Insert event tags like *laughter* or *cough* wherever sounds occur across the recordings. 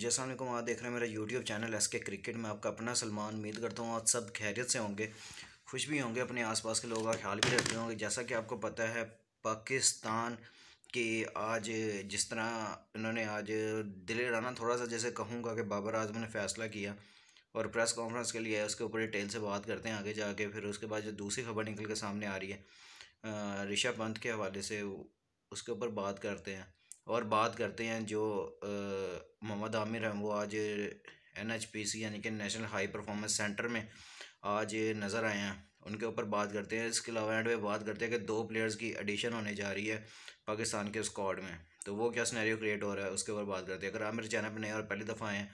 जैसा को वहाँ देख रहे हैं मेरा YouTube channel S K cricket में आपका अपना सलमान उम्मीद करता हूँ आप सब खैरियत से होंगे खुश भी होंगे अपने आसपास के लोगों का ख्याल भी रखते होंगे जैसा कि आपको पता है पाकिस्तान की आज जिस तरह इन्होंने आज दिले राना थोड़ा सा जैसे कहूँगा कि बाबर आजम ने फैसला किया और प्रेस कॉन्फ्रेंस के लिए उसके ऊपर डिटेल से बात करते हैं आगे जाके फिर उसके बाद जो दूसरी खबर निकल के सामने आ रही है ऋषभ पंत के हवाले से उसके ऊपर बात करते हैं और बात करते हैं जो मोहम्मद आमिर हैं वो आज एन एच पी सी यानी कि नेशनल हाई परफॉर्मेंस सेंटर में आज नज़र आए हैं उनके ऊपर बात करते हैं इसके अलावा एंड में बात करते हैं कि दो प्लेयर्स की एडिशन होने जा रही है पाकिस्तान के स्क्वाड में तो वो क्या स्नैरियो क्रिएट हो रहा है उसके ऊपर बात करते हैं अगर आमिर चैनल पर नए और पहली दफ़ा आए हैं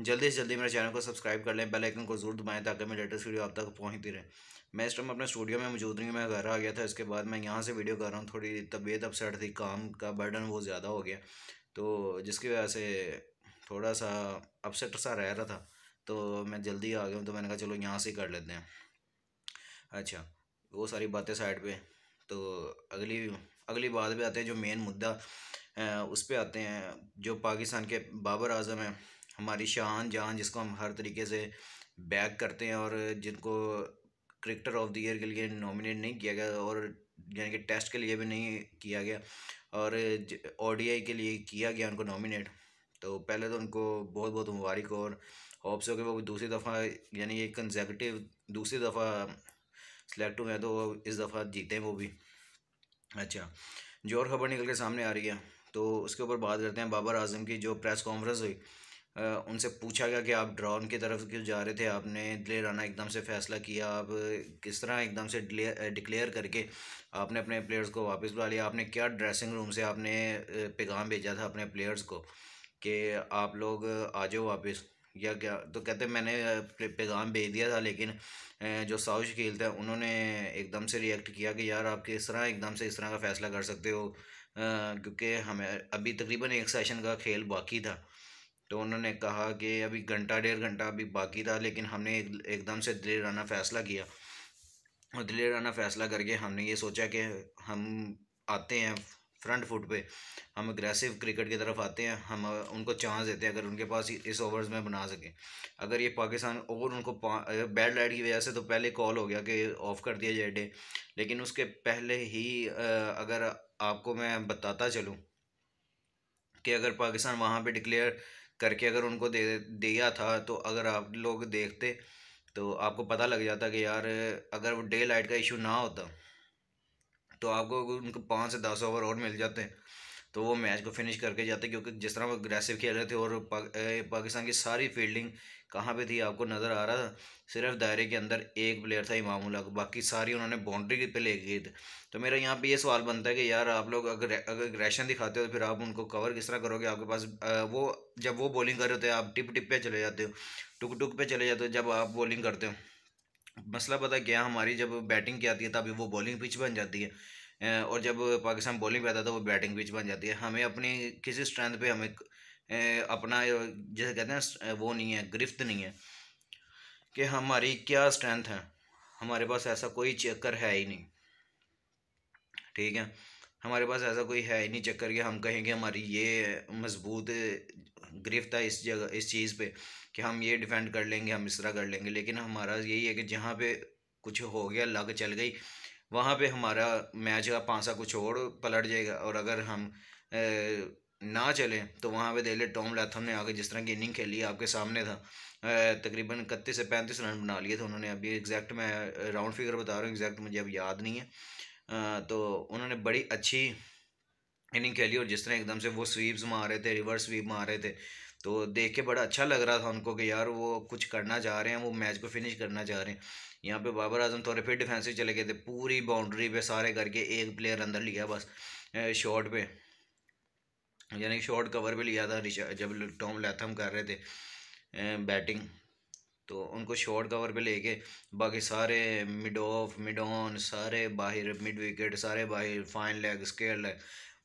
जल्दी से जल्दी मेरे चैनल को सब्सक्राइब कर लें बेल आइकन को जरूर दबाएं ताकि मैं लेटेस्ट वीडियो आप तक पहुँचती रहे मैं इस टाइम अपने स्टूडियो में मौजूद नहीं मैं घर आ गया था इसके बाद मैं यहाँ से वीडियो कर रहा हूँ थोड़ी तबीयत अपसेट थी काम का बर्डन बहुत ज़्यादा हो गया तो जिसकी वजह से थोड़ा सा अपसेट सा रह रहा था तो मैं जल्दी आ गया हूँ तो मैंने कहा चलो यहाँ से कर लेते हैं अच्छा वो सारी बातें साइड पर तो अगली अगली बात पर आते हैं जो मेन मुद्दा उस पर आते हैं जो पाकिस्तान के बाबर आजम हैं हमारी शान जान जिसको हम हर तरीके से बैक करते हैं और जिनको क्रिकेटर ऑफ द ईयर के लिए नॉमिनेट नहीं किया गया और यानी कि टेस्ट के लिए भी नहीं किया गया और ओ के लिए किया गया उनको नॉमिनेट तो पहले तो उनको बहुत बहुत मुबारक और होप्स हो कि वो दूसरी दफ़ा यानी ये कंजेकटिव दूसरी दफ़ा सेलेक्ट हुए हैं तो इस दफ़ा जीते हैं वो भी अच्छा जो और ख़बर निकल के सामने आ रही है तो उसके ऊपर बात करते हैं बाबर आजम की जो प्रेस कॉन्फ्रेंस हुई उनसे पूछा गया कि आप ड्रोन की तरफ क्यों जा रहे थे आपने दिलेर आना एकदम से फैसला किया आप किस तरह एकदम से डिक्लेयर करके आपने अपने प्लेयर्स को वापस बुला लिया आपने क्या ड्रेसिंग रूम से आपने पैगाम भेजा था अपने प्लेयर्स को कि आप लोग आ जाओ वापस या क्या तो कहते मैंने पैगाम भेज दिया था लेकिन जो साउथ शकील थे उन्होंने एकदम से रिएक्ट किया कि यार आप किस तरह एकदम से इस तरह का फ़ैसला कर सकते हो क्योंकि हमें अभी तकरीबन एक सेशन का खेल बाकी था तो उन्होंने कहा कि अभी घंटा डेढ़ घंटा अभी बाकी था लेकिन हमने एक, एकदम से दिलेराना फ़ैसला किया और दिलेराना फ़ैसला करके हमने ये सोचा कि हम आते हैं फ्रंट फुट पे हम अग्रेसिव क्रिकेट की तरफ आते हैं हम उनको चांस देते हैं अगर उनके पास इस ओवर्स में बना सकें अगर ये पाकिस्तान ओवर उनको बैड लाइट की वजह से तो पहले कॉल हो गया कि ऑफ कर दिया जाए डे लेकिन उसके पहले ही अगर आपको मैं बताता चलूँ कि अगर पाकिस्तान वहाँ पर डिक्लेयर करके अगर उनको दे दिया था तो अगर आप लोग देखते तो आपको पता लग जाता कि यार अगर वो डे लाइट का इशू ना होता तो आपको उनको पाँच से दस ओवर और मिल जाते हैं तो वो मैच को फिनिश करके जाते क्योंकि जिस तरह वो अग्रेसिव खेल रहे थे और पा, पाकिस्तान की सारी फील्डिंग कहाँ पे थी आपको नज़र आ रहा था सिर्फ दायरे के अंदर एक प्लेयर था इमाम उल्ला बाकी सारी उन्होंने बाउंड्री पे ले गए थे तो मेरा यहाँ पे ये सवाल बनता है कि यार आप लोग अगर अगर ग्रेशन दिखाते हो तो फिर आप उनको कवर किस तरह करोगे आपके पास वो जब वो बॉलिंग कर रहे होते आप टिप टिप पे चले जाते हो टुक टुक पे चले जाते हो जब आप बॉलिंग करते हो मसला पता क्या हमारी जब बैटिंग की आती है तभी वो बॉलिंग पिच बन जाती है और जब पाकिस्तान बॉलिंग पे आता था तो वो बैटिंग पिच बन जाती है हमें अपनी किसी स्ट्रेंथ पे हमें अपना जैसे कहते हैं वो नहीं है गिरफ्त नहीं है कि हमारी क्या स्ट्रेंथ है हमारे पास ऐसा कोई चक्कर है ही नहीं ठीक है हमारे पास ऐसा कोई है ही नहीं चक्कर कि हम कहेंगे हमारी ये मजबूत गिरफ्त है इस जगह इस चीज़ पे कि हम ये डिफेंड कर लेंगे हम इस तरह कर लेंगे लेकिन हमारा यही है कि जहाँ पे कुछ हो गया लग चल गई वहाँ पे हमारा मैच का पांसा कुछ और पलट जाएगा और अगर हम ए, ना चले तो वहाँ पे ले टॉम लैथम ने आगे जिस तरह की इनिंग खेली आपके सामने था तकरीबन इकतीस से पैंतीस रन बना लिए थे उन्होंने अभी एग्जैक्ट मैं राउंड फिगर बता रहा हूँ एग्जैक्ट मुझे अब याद नहीं है तो उन्होंने बड़ी अच्छी इनिंग खेली और जिस तरह एकदम से वो स्वीप्स मार रहे थे रिवर्स स्वीप मार रहे थे तो देख के बड़ा अच्छा लग रहा था उनको कि यार वो कुछ करना चाह रहे हैं वो मैच को फिनिश करना चाह रहे हैं यहाँ पे बाबर आजम थोड़े फिर डिफेंसिव चले गए थे पूरी बाउंड्री पे सारे करके एक प्लेयर अंदर लिया बस शॉट पे यानी कि शॉर्ट कवर पर लिया था जब टॉम लैथम कर रहे थे बैटिंग तो उनको शॉर्ट कवर पे लेके बाकी सारे मिड ऑफ मिड ऑन सारे बाहर मिड विकेट सारे बाहर फाइन लेग स्केल लेग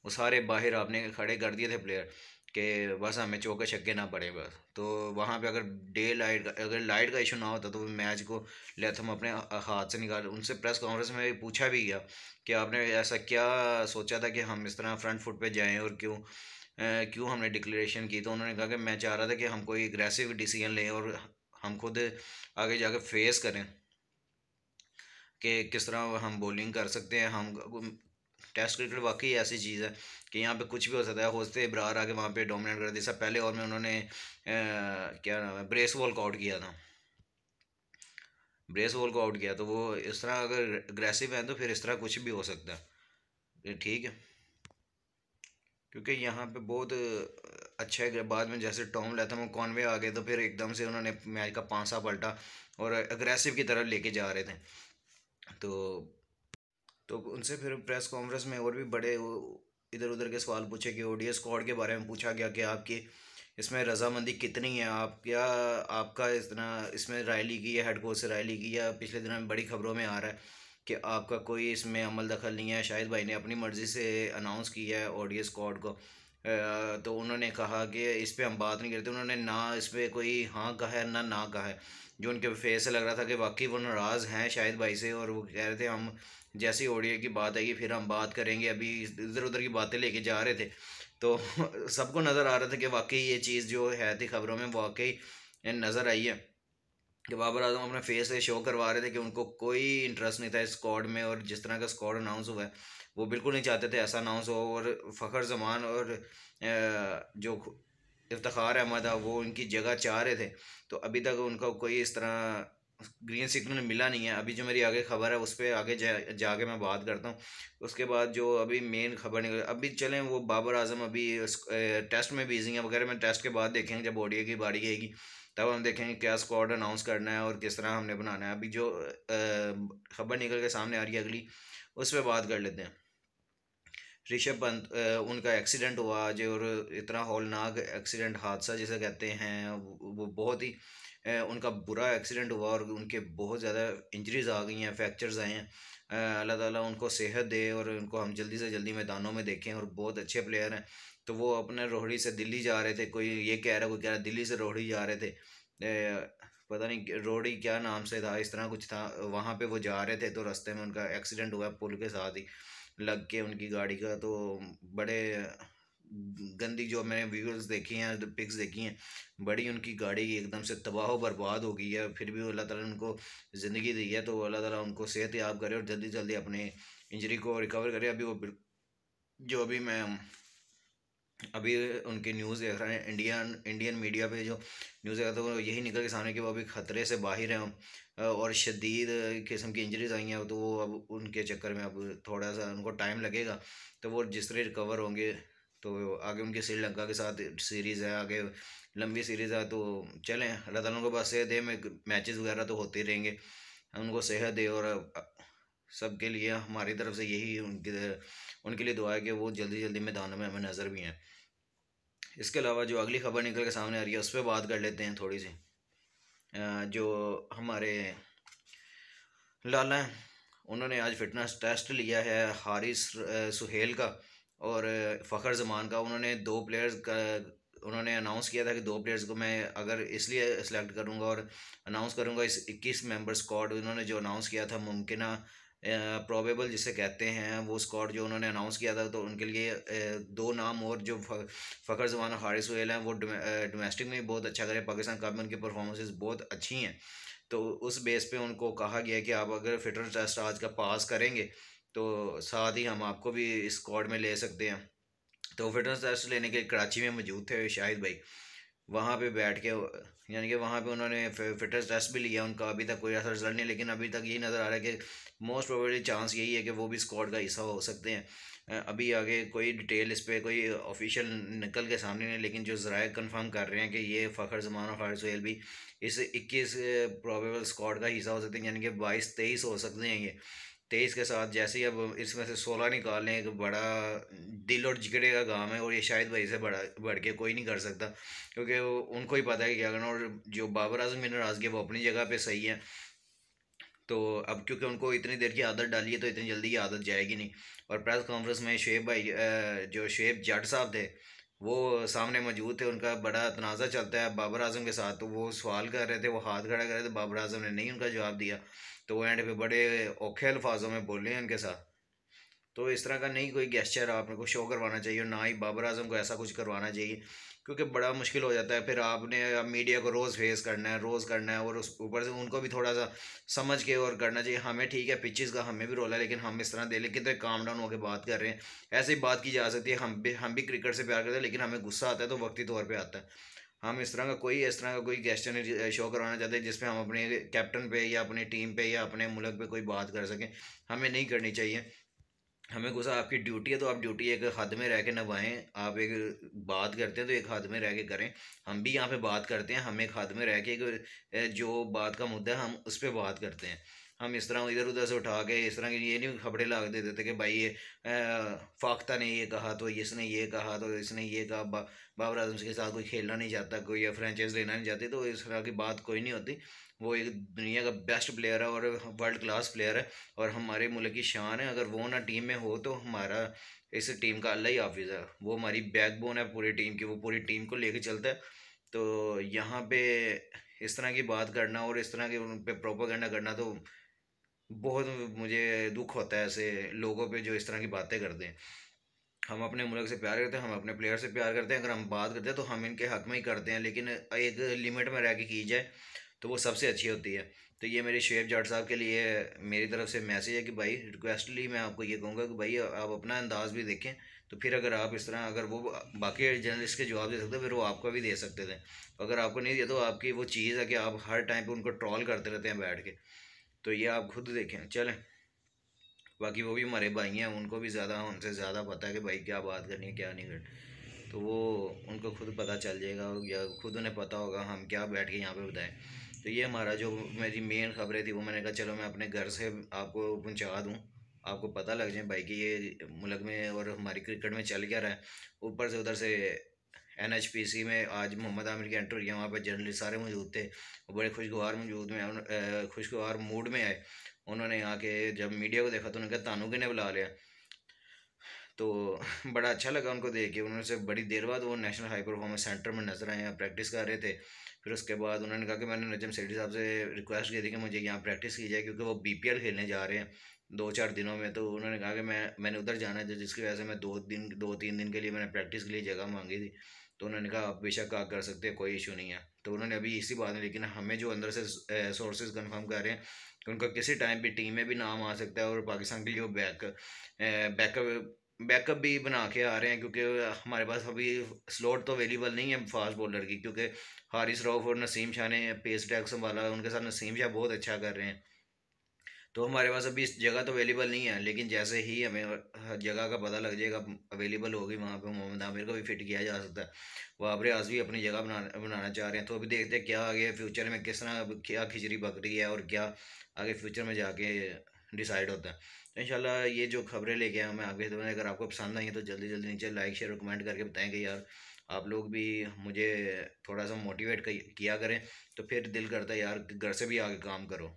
वो सारे बाहर आपने खड़े कर दिए थे प्लेयर कि बस हमें चौके छक्के ना पड़े बस तो वहाँ पे अगर डे लाइट का अगर लाइट का इशू ना होता तो मैच को लेथम अपने हाथ से निकाल उनसे प्रेस कॉन्फ्रेंस में पूछा भी गया कि आपने ऐसा क्या सोचा था कि हम इस तरह फ्रंट फुट पे जाएं और क्यों क्यों हमने डिक्लेरेशन की तो उन्होंने कहा कि मैं चाह रहा था कि हम कोई एग्रेसिव डिसीजन लें और हम खुद आगे जा फेस करें कि किस तरह हम बॉलिंग कर सकते हैं हम टेस्ट क्रिकेट वाकई ऐसी चीज़ है कि यहाँ पे कुछ भी हो सकता है होते ब्रार आके वहाँ पे डोमिनेट कर दिया सब पहले ओवर में उन्होंने आ, क्या नाम है ब्रेस वॉल को आउट किया था ब्रेस वॉल को आउट किया तो वो इस तरह अगर अग्रेसिव हैं तो फिर इस तरह कुछ भी हो सकता है ठीक है क्योंकि यहाँ पे बहुत अच्छा है बाद में जैसे टॉम लैथम वो कॉनवे आ गए तो फिर एकदम से उन्होंने मैच का पांसा पलटा और अग्रेसिव की तरफ लेके जा रहे थे तो तो उनसे फिर प्रेस कॉन्फ्रेंस में और भी बड़े इधर उधर के सवाल पूछे कि ओडीएस कोड के बारे में पूछा गया कि आपकी इसमें रजामंदी कितनी है आप क्या आपका इतना इसमें राय ली गई है हेड से राय ली गई है पिछले दिनों में बड़ी खबरों में आ रहा है कि आपका कोई इसमें अमल दखल नहीं है शाहिद भाई ने अपनी मर्ज़ी से अनाउंस किया है ओडीएस कोड को तो उन्होंने कहा कि इस पर हम बात नहीं करते उन्होंने ना इस पर कोई हाँ कहा है ना ना कहा है जो उनके फेस से लग रहा था कि वाकई वो नाराज़ हैं शायद भाई से और वो कह रहे थे हम जैसे ही की बात आएगी फिर हम बात करेंगे अभी इधर उधर की बातें लेके जा रहे थे तो *laughs* सबको नज़र आ रहा था कि वाकई ये चीज़ जो है थी खबरों में वाकई नज़र आई है कि बाबर आजम अपने फेस से शो करवा रहे थे कि उनको कोई इंटरेस्ट नहीं था इस स्कॉड में और जिस तरह का स्कॉड अनाउंस हुआ है वो बिल्कुल नहीं चाहते थे ऐसा अनाउंस हो और फ़खर जमान और जो इफ्तार अहमद था वो उनकी जगह चाह रहे थे तो अभी तक उनका कोई इस तरह ग्रीन सिग्नल मिला नहीं है अभी जो मेरी आगे खबर है उस पर आगे जा जाके मैं बात करता हूँ उसके बाद जो अभी मेन खबर निकल अभी चलें वो बाबर आजम अभी टेस्ट में बिजी हैं वगैरह मैं टेस्ट के बाद देखेंगे जब ओडीए की बारी आएगी तब हम देखेंगे क्या स्क्वाड अनाउंस करना है और किस तरह हमने बनाना है अभी जो खबर निकल के सामने आ रही है अगली उस पर बात कर लेते हैं ऋषभ पंत उनका एक्सीडेंट हुआ आज और इतना हौलनाक एक्सीडेंट हादसा जिसे कहते हैं वो बहुत ही उनका बुरा एक्सीडेंट हुआ और उनके बहुत ज़्यादा इंजरीज आ गई हैं फ्रैक्चर्स आए हैं अल्लाह ताला उनको सेहत दे और उनको हम जल्दी से जल्दी मैदानों में देखें और बहुत अच्छे प्लेयर हैं तो वो अपने रोहड़ी से दिल्ली जा रहे थे कोई ये कह रहा कोई कह रहा दिल्ली से रोहड़ी जा रहे थे पता नहीं रोहड़ी क्या नाम से था इस तरह कुछ था वहाँ पे वो जा रहे थे तो रास्ते में उनका एक्सीडेंट हुआ पुल के साथ ही लग के उनकी गाड़ी का तो बड़े गंदी जो मैंने व्यूज देखी हैं पिक्स देखी हैं बड़ी उनकी गाड़ी एकदम से तबाह बर्बाद हो गई है फिर भी अल्लाह ताला ने उनको ज़िंदगी दी है तो अल्लाह ताला उनको सेहत याब करे और जल्दी जल्दी अपने इंजरी को रिकवर करे अभी वो जो भी मैं अभी उनकी न्यूज़ देख रहे हैं इंडियन इंडियन मीडिया पे जो न्यूज़ देखा था वो यही निकल के सामने कि वो अभी ख़तरे से बाहर हैं और शदीद किस्म की इंजरीज आई हैं तो वो अब उनके चक्कर में अब थोड़ा सा उनको टाइम लगेगा तो वो जिस तरह रिकवर होंगे तो आगे उनकी श्रीलंका के साथ सीरीज़ है आगे लंबी सीरीज़ है तो चलें अल्लाह तुम को बस सेहत दे मैचेस वगैरह तो होते रहेंगे उनको सेहत दे और सबके लिए हमारी तरफ से यही उनके उनके लिए दुआ है कि वो जल्दी जल्दी मैदानों में हमें नज़र भी हैं इसके अलावा जो अगली खबर निकल के सामने आ रही है उस पर बात कर लेते हैं थोड़ी सी जो हमारे लाला हैं उन्होंने आज फिटनेस टेस्ट लिया है हारिस सुहेल का और फ़खर जमान का उन्होंने दो प्लेयर्स का उन्होंने अनाउंस किया था कि दो प्लेयर्स को मैं अगर इसलिए सेलेक्ट करूंगा और अनाउंस करूंगा इस 21 मेंबर स्क्वाड उन्होंने जो अनाउंस किया था मुमकिन प्रोबेबल जिसे कहते हैं वो स्कॉट जो उन्होंने अनाउंस किया था तो उनके लिए दो नाम और जो फ़खर जमान और हारिस वेल हैं वो डोमेस्टिक में बहुत अच्छा करें पाकिस्तान कप में उनकी परफॉर्मेंसेज बहुत अच्छी हैं तो उस बेस पे उनको कहा गया कि आप अगर फिटनेस टेस्ट आज का पास करेंगे तो साथ ही हम आपको भी स्कॉड में ले सकते हैं तो फिटनेस टेस्ट लेने के लिए कराची में मौजूद थे शाहिद भाई वहाँ पे बैठ के यानी कि वहाँ पे उन्होंने फिटनेस टेस्ट भी लिया उनका अभी तक कोई ऐसा रिजल्ट नहीं लेकिन अभी तक यही नज़र आ रहा है कि मोस्ट प्रोबेबली चांस यही है कि वो भी स्क्वाड का हिस्सा हो सकते हैं अभी आगे कोई डिटेल इस पर कोई ऑफिशियल निकल के सामने नहीं लेकिन जो ज़रा कन्फर्म कर रहे हैं कि ये फ़खर जमान और खार सुहेल भी इस इक्कीस प्रोबेबल स्क्वाड का हिस्सा हो सकते हैं यानी कि बाईस तेईस हो सकते हैं ये तेईस के साथ जैसे ही अब इसमें से सोलह निकाल लें एक बड़ा दिल और जिगड़े का काम है और ये शायद वही से बढ़ा बढ़ के कोई नहीं कर सकता क्योंकि उनको ही पता है क्या करना और जो बाबर आजम बिन राजगे वो अपनी जगह पे सही है तो अब क्योंकि उनको इतनी देर की आदत डाली है तो इतनी जल्दी ये आदत जाएगी नहीं और प्रेस कॉन्फ्रेंस में शेब भाई जो शेब जट साहब थे वो सामने मौजूद थे उनका बड़ा तनाज़ा चलता है बाबर अजम के साथ तो वो सवाल कर रहे थे वो हाथ खड़ा कर रहे थे बाबर अजम ने नहीं उनका जवाब दिया तो वो एंड पे बड़े औखे अल्फाजों में बोले हैं उनके साथ तो इस तरह का नहीं कोई गेस्चर आपने को शो करवाना चाहिए और ना ही बाबर अजम को ऐसा कुछ करवाना चाहिए क्योंकि बड़ा मुश्किल हो जाता है फिर आपने मीडिया को रोज़ फेस करना है रोज़ करना है और उस ऊपर से उनको भी थोड़ा सा समझ के और करना चाहिए हमें ठीक है पिचेस का हमें भी रोल है लेकिन हम इस तरह दे लेकिन तो काम डाउन होकर बात कर रहे हैं ऐसे ही बात की जा सकती है हम भी हम भी क्रिकेट से प्यार करते हैं लेकिन हमें गुस्सा आता है तो वक्ती तौर पर आता है हम इस तरह का कोई इस तरह का कोई गेस्टन शो करवाना चाहते हैं जिसपे हम अपने कैप्टन पे या अपनी टीम पे या अपने मुल्क पे कोई बात कर सकें हमें नहीं करनी चाहिए हमें गुस्सा आपकी ड्यूटी है तो आप ड्यूटी एक हद में रह के नभाएं आप एक बात करते हैं तो एक हद में रह के करें हम भी यहाँ पे बात करते हैं हम एक हद में रह के जो बात का मुद्दा है हम उस पर बात करते हैं हम इस तरह इधर उधर से उठा के इस तरह की ये नहीं खबरें ला दे देते कि भाई ये फाख्ता ने ये कहा तो इसने ये कहा तो इसने ये कहा बा, बाबर आजम के साथ कोई खेलना नहीं चाहता कोई या फ्रेंचाइज लेना नहीं चाहती तो इस तरह की बात कोई नहीं होती वो एक दुनिया का बेस्ट प्लेयर है और वर्ल्ड क्लास प्लेयर है और हमारे मुल्क की शान है अगर वो ना टीम में हो तो हमारा इस टीम का अल्लाह ही हाफिज़ है वो हमारी बैकबोन है पूरी टीम की वो पूरी टीम को लेके चलता है तो यहाँ पे इस तरह की बात करना और इस तरह के उन पर प्रोपागेंडा करना तो बहुत मुझे दुख होता है ऐसे लोगों पे जो इस तरह की बातें करते हैं हम अपने मुल्क से प्यार करते हैं हम अपने प्लेयर से प्यार करते हैं अगर हम बात करते हैं तो हम इनके हक में ही करते हैं लेकिन एक लिमिट में रह के की जाए तो वो सबसे अच्छी होती है तो ये मेरे शुएब जाट साहब के लिए मेरी तरफ से मैसेज है कि भाई रिक्वेस्टली मैं आपको ये कहूँगा कि भाई आप अपना अंदाज भी देखें तो फिर अगर आप इस तरह अगर वो बाकी जर्नलिस्ट के जवाब दे सकते फिर वो आपका भी दे सकते थे अगर आपको नहीं दिया तो आपकी वो चीज़ है कि आप हर टाइम पर उनको ट्रॉल करते रहते हैं बैठ के तो ये आप खुद देखें चलें बाकी वो भी हमारे भाई हैं उनको भी ज़्यादा उनसे ज़्यादा पता है कि भाई क्या बात करनी है क्या नहीं करनी तो वो उनको खुद पता चल जाएगा या खुद उन्हें पता होगा हम क्या बैठ के यहाँ पे बताएं तो ये हमारा जो मेरी मेन खबरें थी वो मैंने कहा चलो मैं अपने घर से आपको पहुँचा दूँ आपको पता लग जाए भाई कि ये मुल्क में और हमारी क्रिकेट में चल क्या रहा है ऊपर से उधर से एन एच पी सी में आज मोहम्मद आमिर की एंट्री हुई है वहाँ पर जर्नलिस्ट सारे मौजूद थे और बड़े खुशगवार मौजूद में खुशगवार मूड में आए उन्होंने यहाँ के जब मीडिया को देखा तो उन्होंने कहा तानू के ने बुला लिया तो बड़ा अच्छा लगा उनको देख के उन्होंने से बड़ी देर बाद वो नेशनल हाई परफॉर्मेंस सेंटर में नजर आए प्रैक्टिस कर रहे थे फिर उसके बाद उन्होंने कहा कि मैंने नजम सेठी साहब से रिक्वेस्ट की थी कि मुझे यहाँ प्रैक्टिस की जाए क्योंकि वो बी खेलने जा रहे हैं दो चार दिनों में तो उन्होंने कहा कि मैं मैंने उधर जाना है तो जिसकी वजह से मैं दो दिन दो तीन दिन के लिए मैंने प्रैक्टिस के लिए जगह मांगी थी तो उन्होंने कहा आप बेशक आप कर सकते हैं कोई इशू नहीं है तो उन्होंने अभी इसी बात में लेकिन हमें जो अंदर से सोर्सेज कंफर्म कर रहे हैं कि उनका किसी टाइम भी टीम में भी नाम आ सकता है और पाकिस्तान के लिए वो बैक बैकअप बैकअप भी बना के आ रहे हैं क्योंकि हमारे पास अभी स्लॉट तो अवेलेबल नहीं है फास्ट बॉलर की क्योंकि हारिस रऊफ और नसीम शाह ने पेस अटैक संभाला उनके साथ नसीम शाह बहुत अच्छा कर रहे हैं तो हमारे पास अभी जगह तो अवेलेबल नहीं है लेकिन जैसे ही हमें जगह का पता लग जाएगा अवेलेबल होगी वहाँ पे मोहम्मद आमिर को भी फिट किया जा सकता है वाबर आज भी अपनी जगह बना बनाना चाह रहे हैं तो अभी देखते हैं क्या आगे फ्यूचर में किस तरह क्या खिचड़ी पकड़ी है और क्या आगे फ्यूचर में जाके डिसाइड होता है तो इंशाल्लाह ये जो खबरें लेके आया मैं आगे से मतलब अगर आपको पसंद आई है तो जल्दी जल्दी नीचे लाइक शेयर और कमेंट करके बताएँगे कि यार आप लोग भी मुझे थोड़ा सा मोटिवेट किया करें तो फिर दिल करता है यार घर से भी आगे काम करो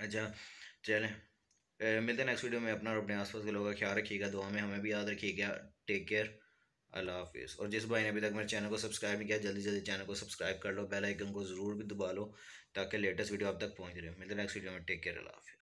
अच्छा चलें मिलते हैं नेक्स्ट वीडियो में अपना और अपने आसपास के लोगों का ख्याल रखिएगा दुआ में हमें भी याद रखिएगा टेक केयर अल्लाह हाफिज़ और जिस भाई ने अभी तक मेरे चैनल को सब्सक्राइब नहीं किया जल्दी जल्दी चैनल को सब्सक्राइब कर लो बेल आइकन को ज़रूर भी दबा लो ताकि लेटेस्ट वीडियो आप तक पहुंच रहे मिलते हैं नेक्स्ट वीडियो में टेक केयर अल्लाह हाफिज़